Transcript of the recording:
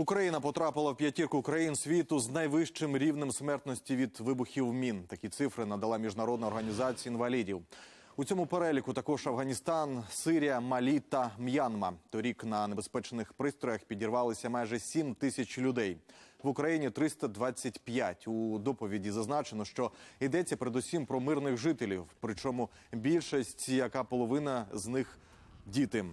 Україна потрапила в п'ятірку країн світу з найвищим рівнем смертності від вибухів мін. Такі цифри надала міжнародна організація інвалідів. У цьому переліку також Афганістан, Сирія, Малі та М'янма. Торік на небезпечних пристроях підірвалися майже 7 тисяч людей. В Україні 325. У доповіді зазначено, що йдеться передусім про мирних жителів. Причому більшість, яка половина з них діти.